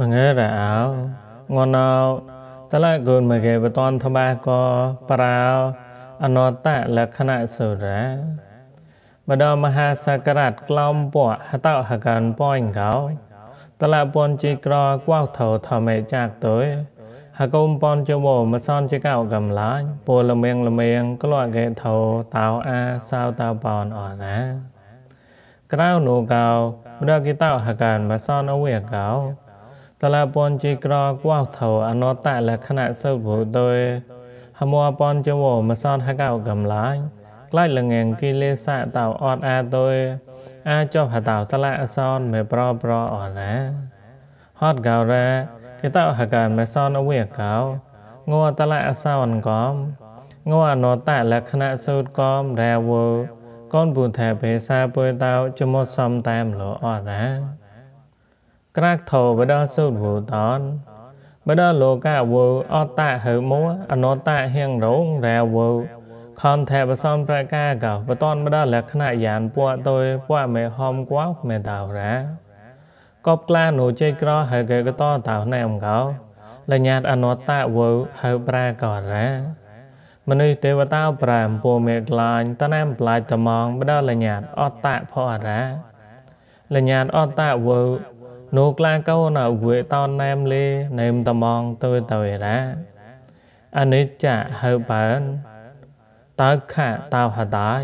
មងើរោងណោតឡកូនមកេបតនធបាកប្រោអនតលក្ខណៈសុរាបដមហាសក្រាតក្លំពៈហតហកានប៉ញកោតឡពនជីក្រកវថោធមេចាក់ទុយហកុំពនជវមសនជាកោកំឡាញ់ពលមៀងលមៀងក្លក់កេថោតោអាសោតោបនអរាក្រៅនូកោមរកិតោហកានមសនអវេកោតឡាពនជាក្រកវថោអនតលក្ខណៈសុភុទុយហមពនជវមសនហកោកំឡាញ់ក្លាច់លងងគិលេសៈតោអត់អាទុយអាចបហតោតឡាអសនមេប្រប្រអណា ហតកោរេគេតោហកាមេសនអវេកោងោតឡាអសនកមងោអនតលក្ខណៈសុតកំរាវកូនបុថេបេសាពុយតោចមត់សំតាមលោអណាក្រាក់ថោបដសុវតនបដលោកាវើអតតហឺមោអនតហៀងរងរាវើខនថែបសំប្រកាកបតនបដលក្ខណៈយ៉ាងពួកតុយពួកមេហមគួមេតោរាកបក្លានុជ័យក្រហើយកេកតតោណែអង្កោលញ្ញាតអនតវើហើប្រាករាមនុស្សទេវតា5ពូមេក្លាញ់តណាមប្លាយត្មងបដលញ្ញាតអតតផអរា លញ្ញាតអតតវើនោះក្លាកោណវេតនណែមលេណែមតំងទៅទៅរាអនិច្ចហៅបានតើខតោហតាច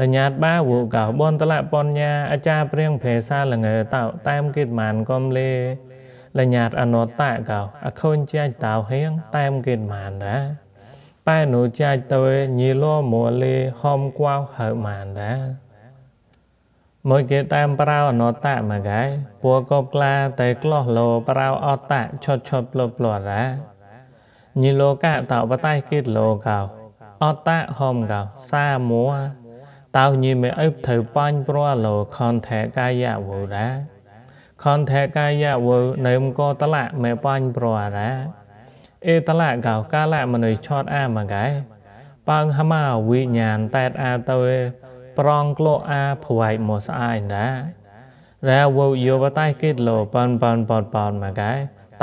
លញ្ញាតបាវកោបនតលបញ្ញាអាចារព្រៀងភេសាលងើតោតាមគិតមានកំលេលញ្ញាតអនតៈកោអខូនជាចតោហៀងតាមគិតមានដែរបែនុជាចទៅញីលោមួលេហមគួហៅមានដែរមួយគេតាមប្រៅអនតៈមកកាយពូកបក្លាតែក្លោះលោប្រៅអតៈឈុតឈុតផ្លុបផ្លរាញីលោកៈតបតៃគិតលោកោ អតៈហមកោសាមួតៅញីមេអឹបត្រូវបាញ់ព្រោះលោខនថេកាយវុរាខនថេកាយវុនៅមកតលៈមេបាញ់ព្រោះរាអេតលៈកោកាលៈមនុស្សឆតអាមកកាយបងហមវិញ្ញាណតែតអាទៅប្រងក្លោអាព្វាយមស្អាយណារាវោយោបតៃគិតលោបានបានបតបតមកកែ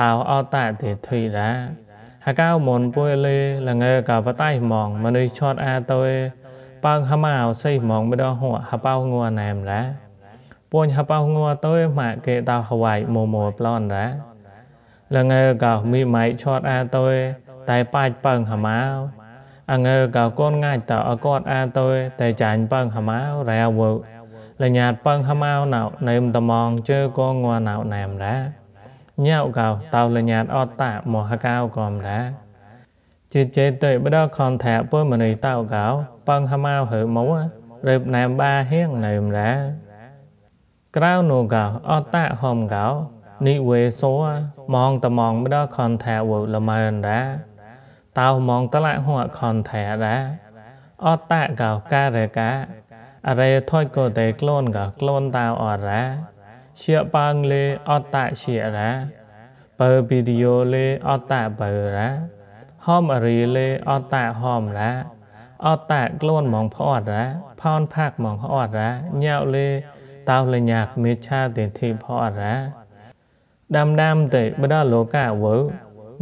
តៅអតតេធីរា ហកៅមុនពុយលេលងើកបតៃมองមនុស្សឆត់អាទៅបើហមៅសៃมองម្ដងហួហបៅងัวណែមរាពួនហបៅងัวទៅម៉ាក់គេតៅហវៃមមប្លន់រាលងើកោមីម៉ៃឆត់អាទៅតែបាច់បើហមៅ angơ cả con ngài tạo ở con a tôi tề chảnh bằng hàm áo rèo vợ là nhạt bằng hàm áo nào nềm tầm mong chơ con ngoa nào nèm ra nhau cào tàu là nhạt ọt tạ mò hạ cao còn ra chỉ chế tuệ bữa đó còn thẻ bôi mà này tàu cào bằng hàm áo hử máu rệp nèm ba hiếng nèm ra Krau nô gạo, ọt tạ hòm gạo, nị quê số, mong tầm mong bữa đó còn thẻ vợ là mờn ra តៅมองតឡាហួខនថែរាអតៈកោការកា អរេថុយកោតេក្លូនកោក្លូនតៅអរាជាបាងលេអតៈជារាបើវីដេអូលេអតៈបើរាហមអរីលេអតៈហមរាអតៈក្លូនมองផ្អត់រាផោនផាក់มองផ្អត់រាញ៉ៅលេតៅលញាក់មេឆាទេធីផ្អត់រាដាំដាំតេបដលោកាវើ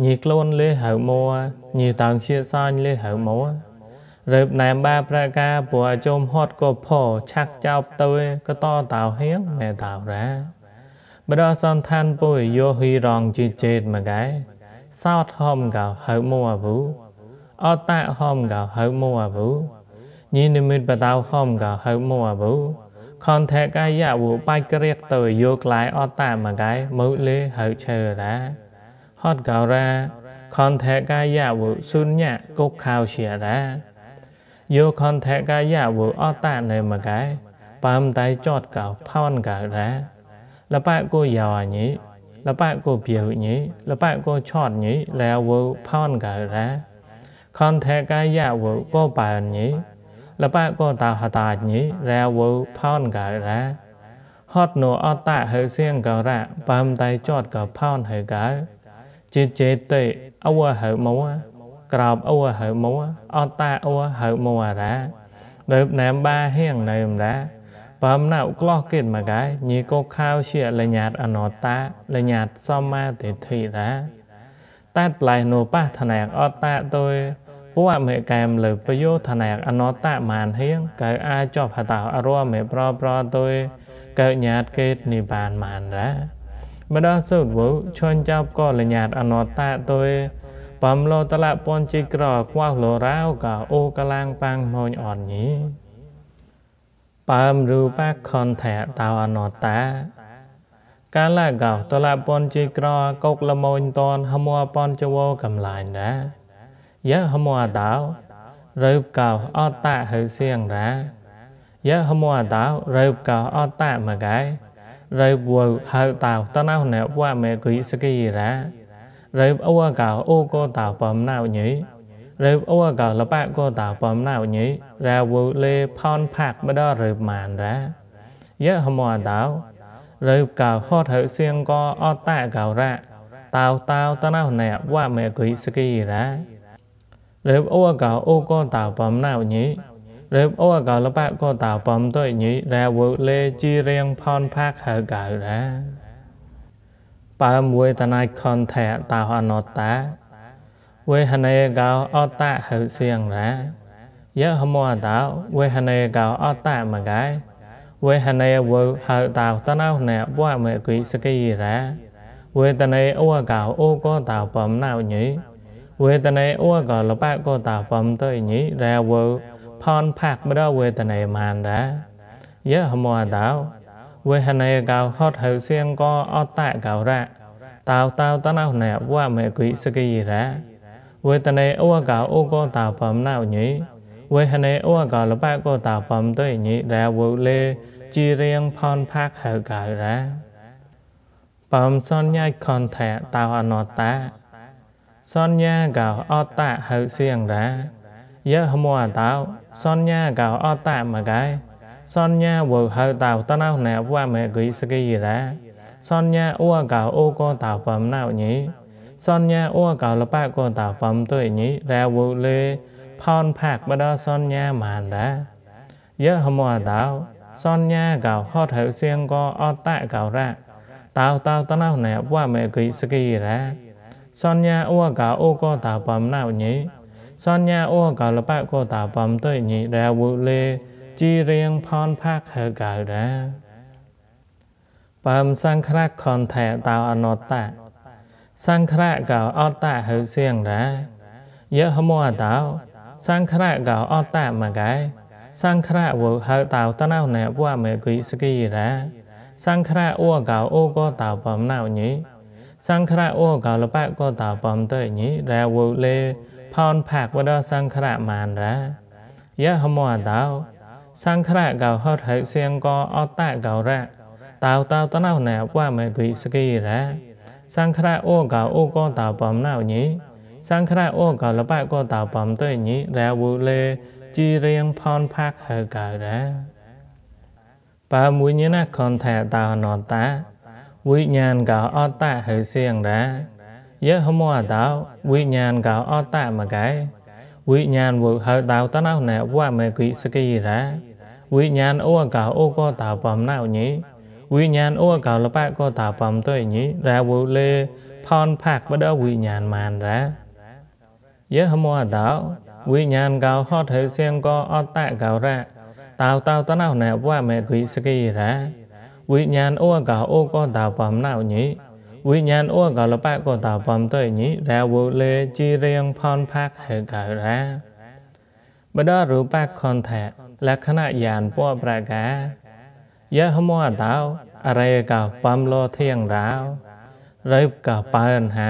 ញីខ្លួនលេហៅមួញីតើងជាសាញ់លេហៅមួរើបណែមបាប្រការពួរជុំហត់ក៏ផឆាក់ចោបទៅក៏តតៅហៀងមែតៅរ៉ាបរសន្តានពុយយោហ៊ីរងជីចេតមកឯសោតហមកៅហៅមួអវុអតៈហមកៅហៅមួអវុញីនិមិត្តបតៅហមកៅហៅមួអវុខនថេកាយៈវុបាច់ក្រៀកទៅយោក្លាយអតៈមកឯមើលេហៅឈើរ៉ាอดการาคอนเทกายาวุสุญญะกุกข่าวเสียระโยคอนเทกายาวุอตาในมกายปัมไตจอดเก่าพอนการะละปะกูยาวนี้ละปะกูเปียวนี้ละปะกูชอดนี้แล้ววุพอนการะคอนเทกายาวุกูปานนี้ละปะกูตาหตาญี้แล้ววุพอนการะฮอดโนอตาเฮเซียงการะปัมไตจอดเก่าพอนเฮกาជាចេតេអវហៅមកក្រោបអវហៅមកអតាអវហៅមកអារាដើបណាមបាហៀងណៃអំដាបំណៅក្លោះគិតមកកាយញីកោខាវជាលញ្ញាតអនតា លញ្ញាតសម្មាទិដ្ឋិរាតែតប្លៃណូប៉ះធនាកអតាទុយពួកមេកែមលើប្រយោធនាកអនតាមានហៀងកើអាចប់ហតោអរមមេប្រប្រទុយកើញាតកេតនិបានមានរាម្ដងសូត្រវោឈន់ចោបក៏លញ្ញាតអណតាទុយបំលោតលៈពនជីក្រខ្វះលរោកអូកឡាងប៉ាំងម៉ូនអត់ញីបើមរូបៈខនថាតោអណតាកាលកោតលៈពនជីក្រកុកលមូនតនហមួពនជវកំឡាញ់ដែរយ៉ាហមួតោរើបកោអតតហៅសៀងដែរយ៉ាហមួតោរើបកោអតតមកឯรีบัวหาต่าต้นเอาเนว่าเม่กุยสกีระรีบอวกาโอกต่าปอมนาวนี้รีบอวกาละแปกต่าปอมนาวนี้ราวเลพอนผักมบดรีบมานระยะหมอต่าวรีบกาวอดเฮเซียงก็อ้อตะกาวระต่าต่าต้นเอาเนว่าเม่กุยสกีระรีบอวกาโอกต่าปอมนาวนี้រើបអូអកលបៈក៏តាបំទុយញីរាវលេជីរៀងផនផាកហើកៅរាបើមួយតណៃខនថាតាអនតា វេហនេកោអតៈហើសៀងរាយហមអតោ វេហនេកោអតៈមកៃវេហនេវហើតោតណោណែបវមេគិសកិយរាវេតនេអូកោអូក៏តាបំណៅញីវេតនេអូកោលបៈក៏តាបំទុយញីរាវោផនផាក់ម្ដងវេទនេមានដាយេហមអដៅវេហនេកៅហត់ហៅសៀងកអតៈកៅរៈតៅតៅតណោណែវមេគិសកិយរៈវេទនេអវកៅអូកតាបំណោញីវេហនេអវកៅលបកតាបំទេញីរាវលេជីរៀងផនផាក់ហៅកៅរៈបំសន្យាខនថាតៅអនតាសន្យាកៅអតៈហៅសៀងរៈ yết hâm hòa à tạo son nha gạo o tạ mà cái son nha vừa hơi tạo ta nào nè qua mẹ gửi sự cái gì ra son nha ua gạo ô con tạo phẩm nào nhỉ son nha ua gạo là ba con tạo phẩm tôi nhỉ ra vừa lê phon phạc bà đó son nha màn đã yết hâm hòa à tạo son nha gạo ho thở xiên co o tạ gạo ra tao tao tao nào nè qua mẹ gửi sự cái gì ra son nha ua gạo ô con tạo phẩm nào nhỉ សញ្ញាអូកលបកោតាបំទុញីរាវុលេជីរៀងផនផាខើកៅរាបំសង្ខរៈខនថែតោអនតតាសង្ខរៈកោអតតាហៅសៀងរាយហមោតោ សង្ខរៈកោអតតាមកែសង្ខរៈវោហៅតោតណោណែវមេគិសគីរាសង្ខរៈអូកោអូកោតោបំណោញីសង្ខរៈអូកោលបកោតោបំទុញីរាវុលេផោនផាកវដសង្ខរមានរាយះហមអតោ សង្ខរកោហតហិសៀងកោអតកោរៈតោតោតណោណាវមេគិសគិរាសង្ខរអូកោអូកោតោបំណោញីសង្ខរអូកោលបកោតោបំតេញីរាវុលេជីរៀងផោនផាកហើកោរាបើមួយញណាខនថាតោអនតាវិញ្ញាណកោអតហិសៀងរា Yết hôm mùa à tạo, vi nhàn gạo o tạ mà cái. Vi nhàn vụ hợp tạo tán nào nè qua mẹ quỷ sơ kỳ ra. Vi nhàn ua gạo ô cô tạo phẩm nào nhỉ. Vi nhàn ua gạo là bạc cô tạo phẩm tôi nhỉ. Ra vụ lê phòn phạc bắt đầu vi nhàn màn ra. Yết hôm mùa à tạo, vi nhàn gạo ho thể xuyên cô o tạ gạo ra. Tạo tạo tán nào nè qua mẹ quỷ sơ kỳ ra. Vi nhàn ua gạo ô cô tạo phẩm nào nhỉ. វិញ្ញាណអួកលបកតបំតេញីរាវលេជីរៀងផនផាក់ហេការ៉ាបដរូបខនថាលក្ខណៈយ៉ាងពណ៌ប្រការយះមអតោអរិយកោបំលោធៀងរាវរើបកោបានហា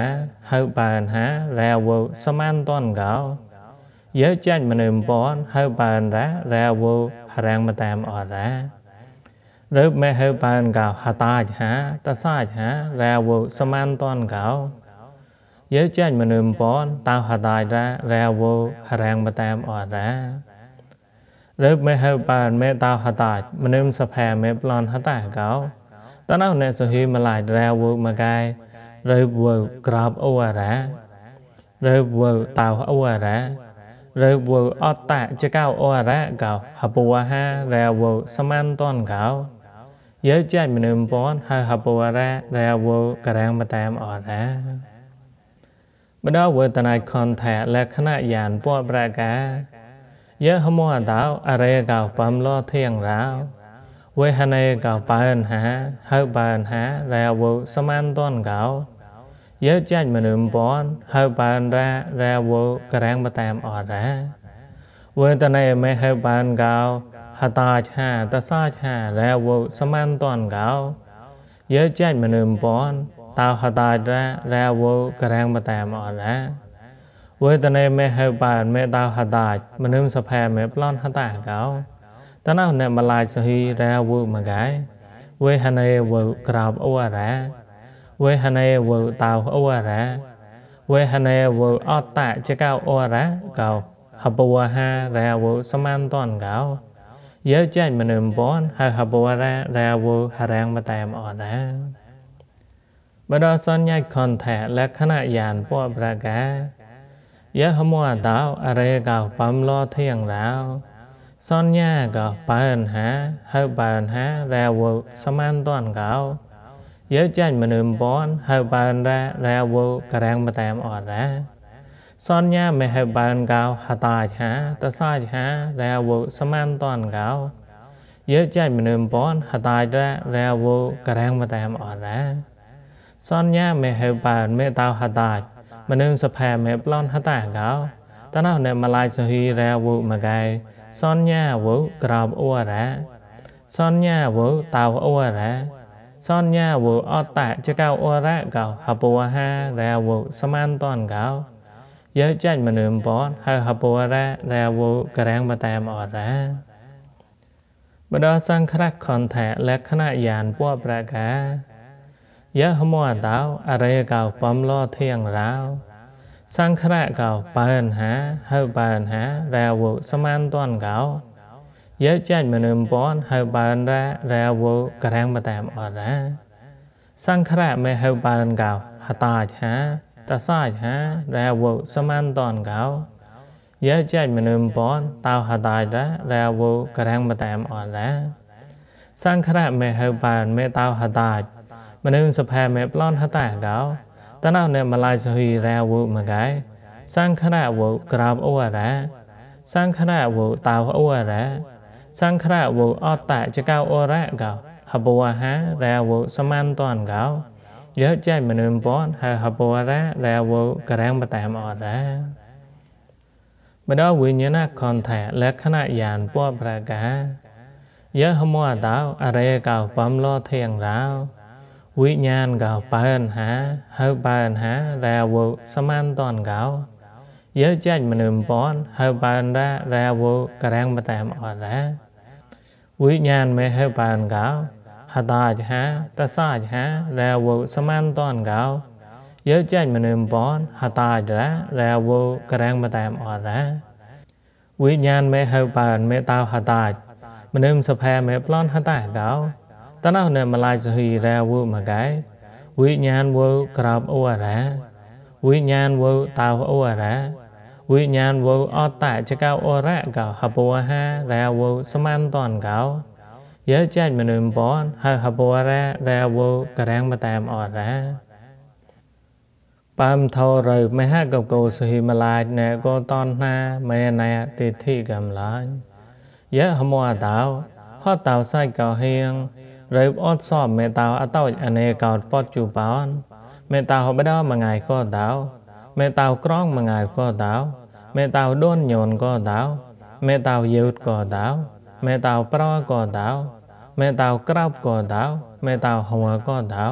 ហៅបានហារាវសមានតនកោយើចាច់មនុមពនហៅបានរារាវរាំងមតាមអរាឬមេហៅបានកៅហតាចហាតសាចហារាវសមានតនកៅយើចាញ់មនុមពនតៅហតាចរារាវហរាំងបតាមអរាឬមេហៅបានមេតៅហតាចមនុមសភាមេប្លន់ហតាកៅតណោអ្នកសុហីមឡាយរាវមកកាយរើវក្របអូអារារើវតៅអូអារារើវអតតចកៅអូអារាកៅហពវហារាវសមានតនកៅយើចាច់មនុស្សពនហើយហបវរារាវកាងមតាមអរាបដវតន័យខនថាលក្ខណៈយ៉ាងពណ៌ប្រការយើហមអតោអរេកោបំលោធៀងរោវេហនេកោបានហាហើយបានហារាវសមានតនកោយើចាច់មនុស្សពនហើយបានរារាវកាងមតាមអរាវេតន័យមេហើយបានកោហតាឆាតសាឆារាវសមានតនកោយើចាច់មនឹមបនតោហតារារាវករាំងមតាមអរាវេទនេមេហេបានមេតោហតាចមនឹមសភាមេប្លន់ហតាកោតណោអ្នកមឡាយសហីរាវមកកាយវេហនេវក្របអូរាវេហនេវតោអូរាវេហនេវអតតចកោអូរាកោហបវហារាវសមានតនកោយើចាញ់មនឹមបនហើយហបវរារាវហរាងមតាមអត់ណាបដសញ្ញាខនថាលក្ខណៈយ៉ាងពណ៌ប្រការយហមអតោអរេកោបំលធៀងរោសញ្ញាកោបានហាហើយបានហារាវសមានតនកោយើចាញ់មនឹមបនហើយបានរារាវករាងមតាមអត់ណាសន្យាមេហេបានកោហតាចហាតសាចហារាវសមានតនកោយើចាច់មនឹមបនហតាចរាវករាំងមតាមអរាសន្យាមេហេបាន មេ តោហតាចមនឹមសផែមេប្លន់ហតាកោតណោនេមឡាយសុហីរាវមកៃសន្យាវក្របអរាសន្យាវតោអរាសន្យាវអតតចកោអរៈកោហពវហារាវសមានតនកោយើងចាច់មនឹមបតហើយហពរៈរាវករាំងមតាមអរាបដសង្ខរខន្ថាលក្ខណៈយ៉ាងពពប្រការយហមអតោអរិយកោបំលធៀងរោសង្ខរកោបានហាហើយបានហារាវសមានតនកោយើងចាច់មនឹមបតហើយបានរារាវករាំងមតាមអរាសង្ខរមេហើយបានកោហតាចហា ta sai ha ra wo saman ton gao ya chai manum bon tao ha tai da ra wo karang matam on da sang khara me hau ban me tao ha tai manum sapha me plon ha tai gao ta nao ne malai sahi ra wo ma gai sang khara wo krab o ra sang khara wo tao o ra sang khara wo ot ta cha gao o ra gao ហបវហារាវសមានតនកោយោចៃមនឹមពតហើយហបវរារាវក្រាំងបតាមអរាបដវិញ្ញាណខនថាលក្ខណៈយ៉ាងពពប្រការយហមអតោអរេកោបំលោធៀងរោវិញ្ញាណកោបានហាហើយបានហារាវសមន្តនកោយើចាច់មនឹមពនហើយបានរារាវក្រាំងបតាមអរាវិញ្ញាណមេហើយបានកោ hatājha tasājha rāvu samantonkau yớ chạch mà nêm bón hatajra rāvu karang matam ora vi nhan mẹ hơ bàn mẹ tao hataj mà nêm sập hè mẹ plon hatajkau ta nào nêm mà lai sahi rāvu mà cái vi nhan vô krab ora vi nhan vô tao ora វិញ្ញាណវោអតតចកោអរៈកោហពោហារាវោសមានតនកោយើចាច់មនឹមបនហើយហបវរៈរាវករាំងមតាមអរាបំធរៅមហកកោសុហិមឡាជណេកោតនណាមេណេតិធិកំឡាញយៈហមអតោហតោសៃកោហៀងរើបអត់សមមេតោអតោចអនេកោតពតជូបោនមេតោហបដោមងាយកោតោមេតោក្រងមងាយកោតោមេតោដូនញូនកោតោមេតោយឺតកោតោមេតោប្រកោតោមេតៅក្រោបក៏ដៅមេតៅហួរក៏ដៅ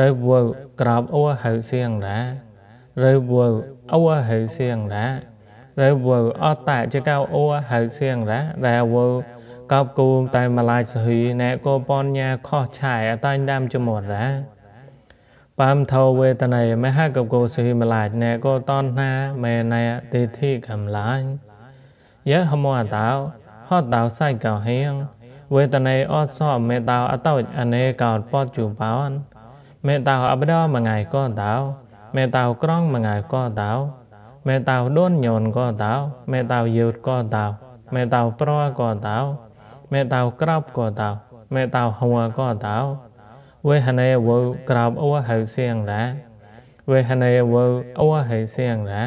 រើវូវក្រោបអួហៅសៀងរារើវូវអួហៅសៀងរារើវូវអតាចកៅអួហៅសៀងរារាវូវកបគូមតែមឡាយសហីណែកោបនញាខោះឆាយអតាញ់ដាំចមត់រាបំថោវេទណៃមហកបគោសហីមឡាយណែកោតនណាមេណែតិធិកំឡាញ់យេហមអតោហតតោសៃកោហៀងវេទណៃអត់សោមេតាអតោចអណេកោតពតជូបោនមេតាអបដោមងៃក៏តោមេតាក្រងមងៃក៏តោមេតាដូនញនក៏តោ មេតាយឺតក៏តោ មេតាប្រក៏តោមេតាក្រោបក៏តោមេតាហួរក៏តោវេហណេវោក្រោបអូហៅសៀងរាវេហណេវោអូហៅសៀងរា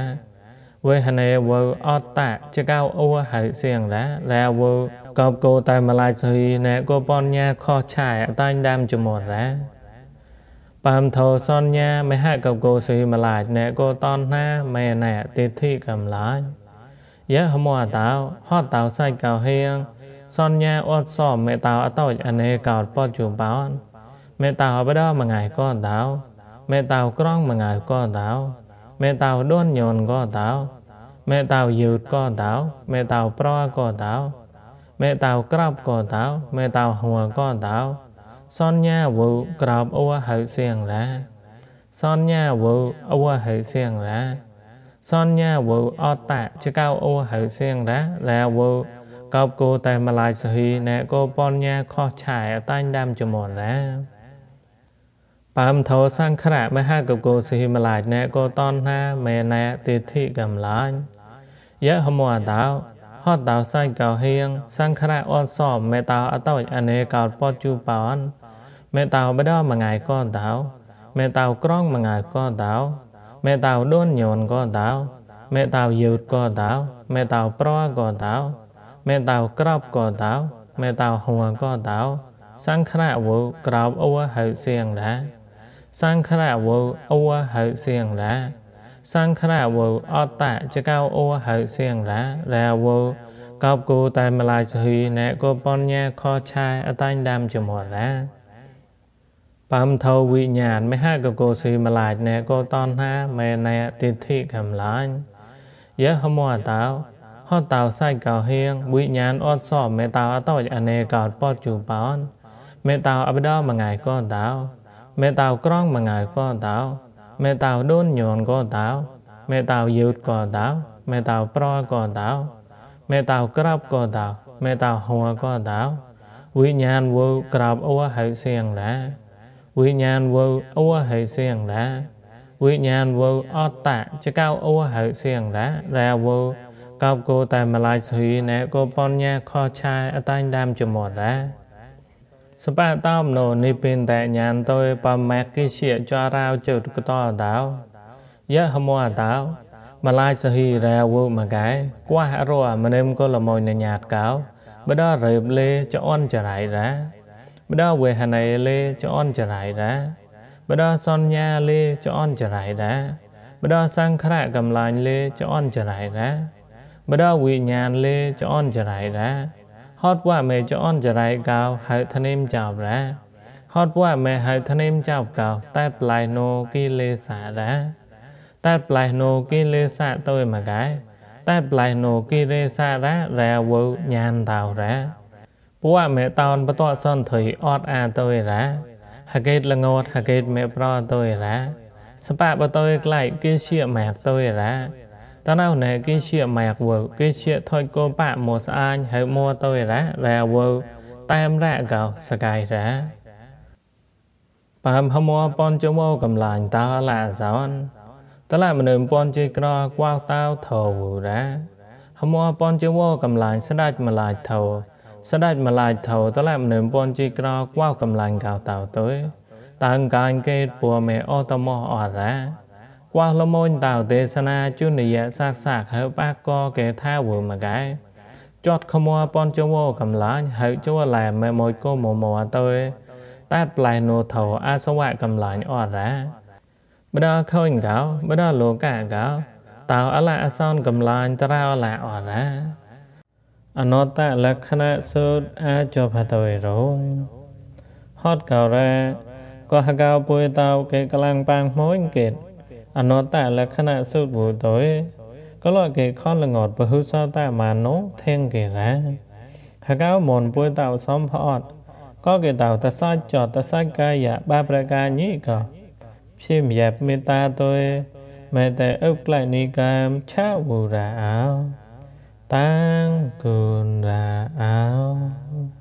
វេហណេវោអតតចកោអូហៅសៀងរារាវោកបគោតែម្លាយសុយណែក៏បញ្ញាខោះឆាយតាញ់ដាំជំរ៉ាបាំធោសន្ញាមហកបគោសុយម្លាយណែក៏តនណាមែណែទិធិកំឡាយយះមអតោហតតោសៃកោហៀងសន្ញាអត់សមមេតោអតោចអណេកោបច្ចុប្បន្នមេតោបដោមួយថ្ងៃក៏តោមេតោក្រងមួយថ្ងៃក៏តោមេតោដួនញនក៏តោមេតោយឺតក៏តោមេតោប្រក៏តោមេតៅក្របក៏តៅមេតៅហួរក៏តៅសនញាវោក្របអវហៅសៀងរាសនញាវោអវហៅសៀងរាសនញាវោអតៈចកៅអវហៅសៀងរារាវោកោបគោតែម្លាយសហ៊ីណែកោបញ្ញាខោះឆាយតាញ់ដាំចមនណាបើមធោសង្ខរៈមហាកបគោសហ៊ីម្លាយណែកោតនហាមេណែទិធិកំឡាញយៈហមអតោហត់តៅសៃកៅហៀងសង្ខរៈអនសមមេតៅអតោចអនេកោពតជូបនមេតៅបដមងាយកនតៅមេតៅក្រងមងាយកនតៅមេតៅដូនញូនកនតៅមេតៅយឺតកនតៅមេតៅប្រកនតៅមេតៅក្របកនតៅមេតៅហួរកនតៅសង្ខរៈវោក្របអវហៅសៀងដែរសង្ខរៈវោអវហៅសៀងដែរសង្ខារវោអតតចកោអូហៅសៀងរារាវោកោបគូតែមឡាយសហ៊ីណែកោបញ្ញាខោឆាយអតាញ់ដាំចមរាបំថោវិញ្ញាណមហាកកោសីមឡាយណែកោតនហាមេណែទិដ្ឋិកំឡាញ់យេហមអតោហតោសៃកោហៀងវិញ្ញាណអត់សមេតោអតោអនេកោបតជូបោនមេតោអបដោមងៃកោតោ មេតោក្រងមងៃកោតោមេតៅដូនញនក៏តៅមេតៅយឺតក៏តៅមេតៅប្រក៏តៅមេតៅក្របក៏តៅមេតៅហួរក៏តៅវិញ្ញាណវើក្របអួរហើយសៀងដែរវិញ្ញាណវើអួរហើយសៀងដែរវិញ្ញាណវើអតតចកៅអួរហើយសៀងដែររាវើកោបគោតែម្លាយស្រីណែក៏បញ្ញាខោឆាយអតាញ់ដើមជំនត់ដែរសម្បតោមនោនិពិនតញ្ញានតោបមគ្គិជាចរាវចុតកតោតោយហមោតោមឡាយសហិរាវុមកែគួះរោមនិមកលមោញញាតកោបដរៀបលេចអនចរៃរាបដវេហណៃលេចអនចរៃរាបដសញ្ញាលេចអនចរៃរាបដសង្ខរៈកំឡាញ់លេចអនចរៃរាបដវិញ្ញាណលេចអនចរៃរាហត់វ៉ាមេចអនចរៃកៅហៅធ្នេមចៅរ៉ាហត់វ៉ាមេហៅធ្នេមចៅកៅតែប្លៃណូគីលេសារ៉ាតែប្លៃណូគីលេសាទៅមកកែតែប្លៃណូគីលេសារ៉ារ៉ាវញានតៅរ៉ាពួកមេតោនបតសនធុយអត់អាទៅរ៉ាហកេតលងោតហកេតមេប្រទៅរ៉ាសបបទៅក្លៃគីជាម៉ាក់ទៅរ៉ាតើណែគេជាម៉ែកវើគេជាថុយកោបាក់មកស្អាញហើយមកទៅរ៉ារ៉ាវើតែមរ៉ាកោសកាយរ៉ាបំហមអពនចមោកំឡាញ់តើឡាសោនតឡាមនុមពនជ័យក្រក្វៅតៅធោរ៉ាហមអពនចមោកំឡាញ់ស្ដាច់ម្លាយធោស្ដាច់ម្លាយធោតឡាមនុមពនជ័យក្រក្វៅកំឡាញ់កោតៅទៅតាំងកាញ់កេតពួមេអតមោអរ៉ាក្វះលមូនតៅទេសនាជុនយៈសាកសាកហើបាកកេថាវមកែចតខមោប៉ុនជវកំឡាញ់ហើយជួឡែមេមួយកុំមោតើតាតប្លែណូថោអាសវៈកំឡាញ់អរ៉ាបដខូនកោបដលោកាកោតៅអឡាអសនកំឡាញ់ត្រៅអឡាអរ៉ាអនតលក្ខណៈសូត្រអាចបហតវេរងហតកោរ៉ាកោហកោពុយតៅកេកលាំងប៉ាងម៉ូនកេតอนอตาละขณะสุดบุตรก็ลอยเกข้อละงอดประหุสตามานุเทงเกระหากเอาหมอนป่วยเต่าซ้อมพอด ก็เกเต่าตาซ้าจอดตาซ้ากายะบาประการนี้ก็พิมยับเมตตาตัวแม้แต่อุกลานิกามชาบูราออาตั้งกุลราออา